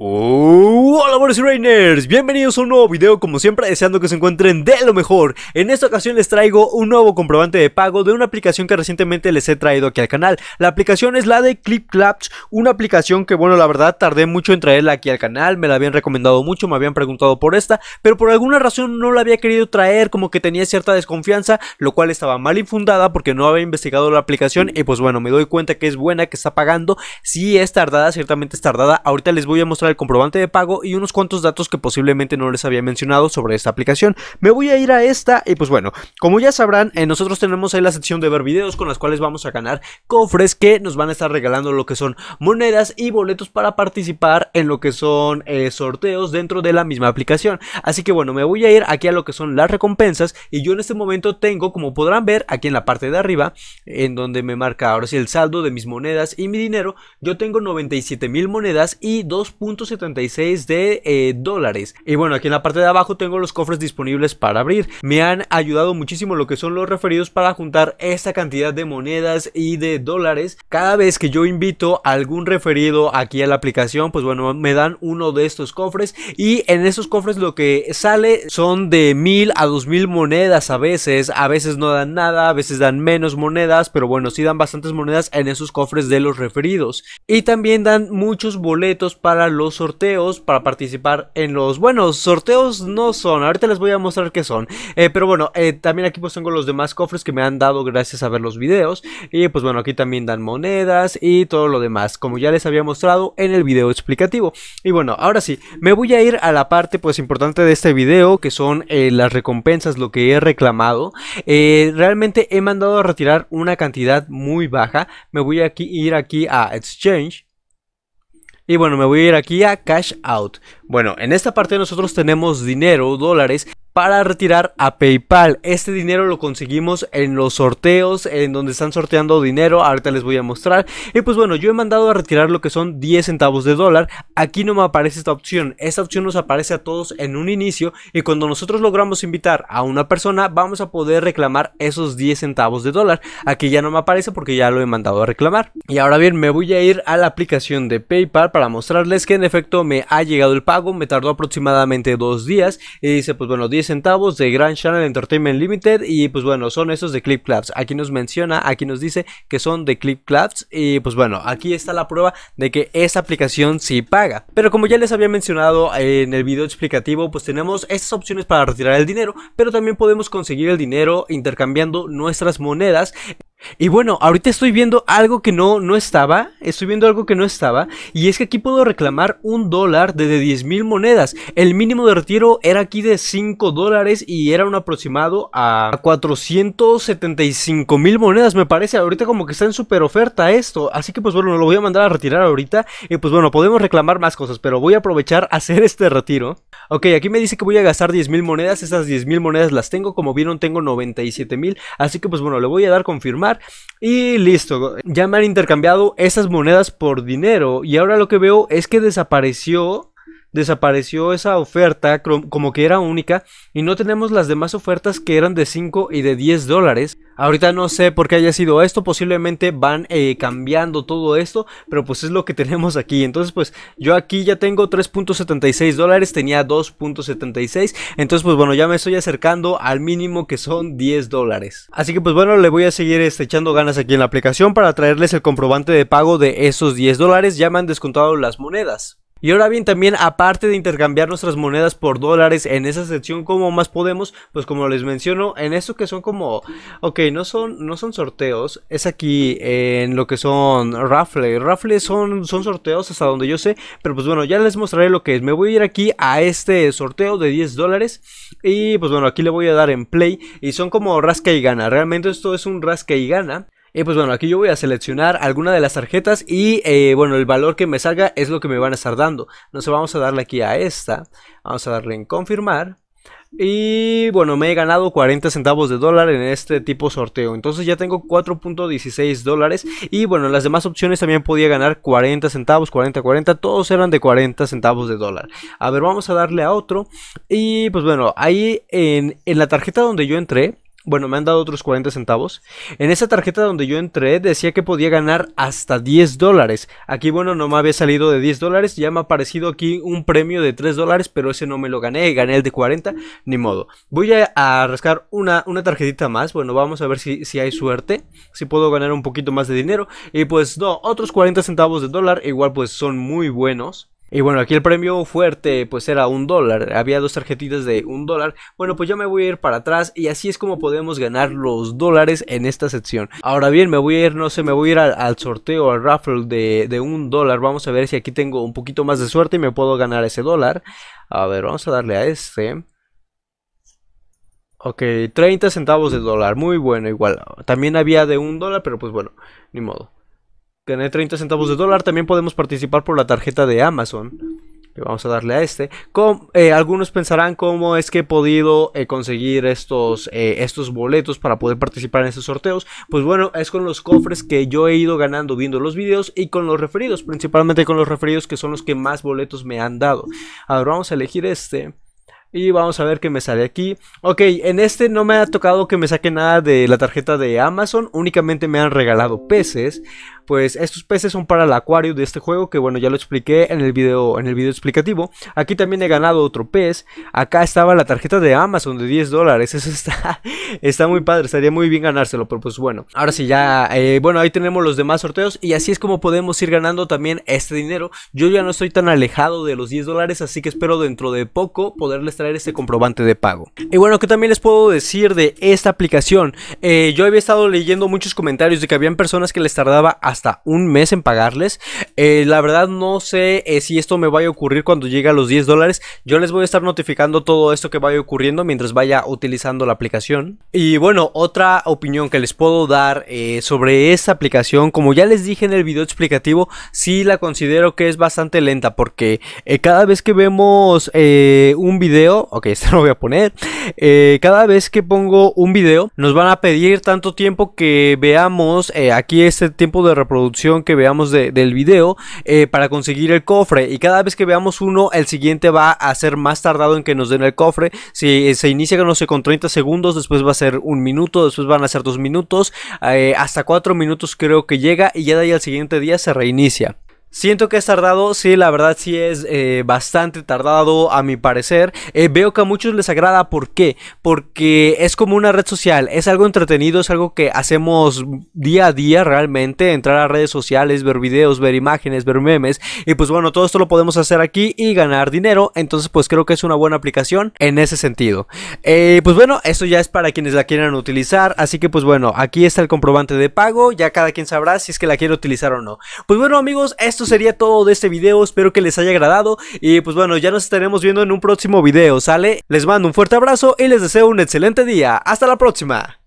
哦 y Rainers, bienvenidos a un nuevo video como siempre deseando que se encuentren de lo mejor En esta ocasión les traigo un nuevo comprobante de pago de una aplicación que recientemente les he traído aquí al canal La aplicación es la de ClipClaps, una aplicación que bueno la verdad tardé mucho en traerla aquí al canal Me la habían recomendado mucho, me habían preguntado por esta Pero por alguna razón no la había querido traer, como que tenía cierta desconfianza Lo cual estaba mal infundada porque no había investigado la aplicación Y pues bueno, me doy cuenta que es buena, que está pagando Si es tardada, ciertamente es tardada Ahorita les voy a mostrar el comprobante de pago y unos datos que posiblemente no les había mencionado sobre esta aplicación. Me voy a ir a esta y pues bueno, como ya sabrán, eh, nosotros tenemos ahí la sección de ver videos con las cuales vamos a ganar cofres que nos van a estar regalando lo que son monedas y boletos para participar en lo que son eh, sorteos dentro de la misma aplicación. Así que bueno, me voy a ir aquí a lo que son las recompensas y yo en este momento tengo, como podrán ver, aquí en la parte de arriba, en donde me marca ahora sí el saldo de mis monedas y mi dinero, yo tengo 97 mil monedas y 2.76 de eh, dólares. Y bueno, aquí en la parte de abajo tengo los cofres disponibles para abrir. Me han ayudado muchísimo lo que son los referidos para juntar esta cantidad de monedas y de dólares. Cada vez que yo invito a algún referido aquí a la aplicación, pues bueno, me dan uno de estos cofres y en esos cofres lo que sale son de mil a dos mil monedas a veces. A veces no dan nada, a veces dan menos monedas, pero bueno, sí dan bastantes monedas en esos cofres de los referidos. Y también dan muchos boletos para los sorteos, para participar en los buenos sorteos no son ahorita les voy a mostrar qué son eh, pero bueno eh, también aquí pues tengo los demás cofres que me han dado gracias a ver los videos y pues bueno aquí también dan monedas y todo lo demás como ya les había mostrado en el video explicativo y bueno ahora sí me voy a ir a la parte pues importante de este video que son eh, las recompensas lo que he reclamado realmente he mandado a retirar una cantidad muy baja me voy a ir aquí a exchange y bueno, me voy a ir aquí a Cash Out. Bueno, en esta parte nosotros tenemos dinero, dólares, para retirar a PayPal. Este dinero lo conseguimos en los sorteos, en donde están sorteando dinero. Ahorita les voy a mostrar. Y pues bueno, yo he mandado a retirar lo que son 10 centavos de dólar. Aquí no me aparece esta opción. Esta opción nos aparece a todos en un inicio. Y cuando nosotros logramos invitar a una persona, vamos a poder reclamar esos 10 centavos de dólar. Aquí ya no me aparece porque ya lo he mandado a reclamar. Y ahora bien, me voy a ir a la aplicación de PayPal para mostrarles que en efecto me ha llegado el pago. Me tardó aproximadamente dos días. Y dice, pues bueno, 10 centavos de Grand Channel Entertainment Limited y pues bueno, son esos de Clip clubs Aquí nos menciona, aquí nos dice que son de Clip clubs y pues bueno, aquí está la prueba de que esa aplicación sí paga. Pero como ya les había mencionado en el video explicativo, pues tenemos estas opciones para retirar el dinero, pero también podemos conseguir el dinero intercambiando nuestras monedas y bueno, ahorita estoy viendo algo que no, no estaba, estoy viendo algo que no estaba, y es que aquí puedo reclamar un dólar de 10 mil monedas. El mínimo de retiro era aquí de 5 dólares y era un aproximado a 475 mil monedas, me parece. Ahorita como que está en super oferta esto, así que pues bueno, lo voy a mandar a retirar ahorita, y pues bueno, podemos reclamar más cosas, pero voy a aprovechar a hacer este retiro. Ok, aquí me dice que voy a gastar 10.000 monedas. Esas 10.000 monedas las tengo. Como vieron, tengo 97.000. Así que, pues bueno, le voy a dar confirmar. Y listo. Ya me han intercambiado esas monedas por dinero. Y ahora lo que veo es que desapareció desapareció esa oferta como que era única y no tenemos las demás ofertas que eran de 5 y de 10 dólares. Ahorita no sé por qué haya sido esto, posiblemente van eh, cambiando todo esto, pero pues es lo que tenemos aquí. Entonces pues yo aquí ya tengo 3.76 dólares, tenía 2.76, entonces pues bueno, ya me estoy acercando al mínimo que son 10 dólares. Así que pues bueno, le voy a seguir este, echando ganas aquí en la aplicación para traerles el comprobante de pago de esos 10 dólares, ya me han descontado las monedas. Y ahora bien, también aparte de intercambiar nuestras monedas por dólares en esa sección ¿cómo más podemos, pues como les menciono, en esto que son como, ok, no son, no son sorteos, es aquí eh, en lo que son raffle, Rafle son, son sorteos hasta donde yo sé, pero pues bueno, ya les mostraré lo que es, me voy a ir aquí a este sorteo de 10 dólares y pues bueno, aquí le voy a dar en play y son como rasca y gana, realmente esto es un rasca y gana. Y pues bueno, aquí yo voy a seleccionar alguna de las tarjetas y eh, bueno, el valor que me salga es lo que me van a estar dando. Entonces vamos a darle aquí a esta, vamos a darle en confirmar. Y bueno, me he ganado 40 centavos de dólar en este tipo sorteo. Entonces ya tengo 4.16 dólares. Y bueno, las demás opciones también podía ganar 40 centavos, 40, 40. Todos eran de 40 centavos de dólar. A ver, vamos a darle a otro. Y pues bueno, ahí en la tarjeta donde yo entré, bueno, me han dado otros 40 centavos. En esa tarjeta donde yo entré decía que podía ganar hasta 10 dólares. Aquí, bueno, no me había salido de 10 dólares. Ya me ha aparecido aquí un premio de 3 dólares, pero ese no me lo gané. Gané el de 40, ni modo. Voy a, rascar una, una, tarjetita más. Bueno, vamos a ver si, si hay suerte. Si puedo ganar un poquito más de dinero. Y pues no, otros 40 centavos de dólar igual pues son muy buenos. Y bueno, aquí el premio fuerte pues era un dólar, había dos tarjetitas de un dólar. Bueno, pues yo me voy a ir para atrás y así es como podemos ganar los dólares en esta sección. Ahora bien, me voy a ir, no sé, me voy a ir al, sorteo, al raffle de, un dólar. Vamos a ver si aquí tengo un poquito más de suerte y me puedo ganar ese dólar. A ver, vamos a darle a este. Ok, 30 centavos de dólar, muy bueno igual. También había de un dólar, pero pues bueno, ni modo. Tener 30 centavos de dólar. También podemos participar por la tarjeta de Amazon. vamos a darle a este. Eh, algunos pensarán cómo es que he podido eh, conseguir estos, eh, estos boletos para poder participar en estos sorteos. Pues bueno, es con los cofres que yo he ido ganando viendo los videos y con los referidos. Principalmente con los referidos que son los que más boletos me han dado. Ahora vamos a elegir este. Y vamos a ver qué me sale aquí. Ok, en este no me ha tocado que me saque nada de la tarjeta de Amazon. Únicamente me han regalado peces pues estos peces son para el acuario de este juego, que bueno, ya lo expliqué en el video, en el video explicativo. Aquí también he ganado otro pez. Acá estaba la tarjeta de Amazon de 10 dólares. Eso está, está muy padre, estaría muy bien ganárselo, pero pues bueno. Ahora sí, ya, eh, bueno, ahí tenemos los demás sorteos y así es como podemos ir ganando también este dinero. Yo ya no estoy tan alejado de los 10 dólares, así que espero dentro de poco poderles traer este comprobante de pago. Y bueno, que también les puedo decir de esta aplicación? Eh, yo había estado leyendo muchos comentarios de que habían personas que les tardaba hasta un mes en pagarles. Eh, la verdad no sé eh, si esto me vaya a ocurrir cuando llegue a los 10 dólares. Yo les voy a estar notificando todo esto que vaya ocurriendo mientras vaya utilizando la aplicación. Y bueno, otra opinión que les puedo dar eh, sobre esta aplicación, como ya les dije en el video explicativo, sí la considero que es bastante lenta porque cada vez que vemos un video, ok, este lo voy a poner, cada vez que pongo un video nos van a pedir tanto tiempo que veamos aquí este tiempo de reproducción que veamos del video eh, para conseguir el cofre. Y cada vez que veamos uno, el siguiente va a ser más tardado en que nos den el cofre. Si eh, se inicia, no sé, con 30 segundos, después va a ser un minuto, después van a ser dos minutos, eh, hasta cuatro minutos creo que llega y ya de ahí al siguiente día se reinicia. Siento que es tardado, sí, la verdad sí es eh, bastante tardado a mi parecer. Eh, veo que a muchos les agrada, ¿por qué? Porque es como una red social, es algo entretenido, es algo que hacemos día a día realmente, entrar a redes sociales, ver videos, ver imágenes, ver memes. Y pues bueno, todo esto lo podemos hacer aquí y ganar dinero, entonces pues creo que es una buena aplicación en ese sentido. Eh, pues bueno, esto ya es para quienes la quieran utilizar, así que pues bueno, aquí está el comprobante de pago, ya cada quien sabrá si es que la quiere utilizar o no. Pues bueno amigos, esto sería todo de este video, espero que les haya agradado y pues bueno, ya nos estaremos viendo en un próximo video, ¿sale? Les mando un fuerte abrazo y les deseo un excelente día, hasta la próxima.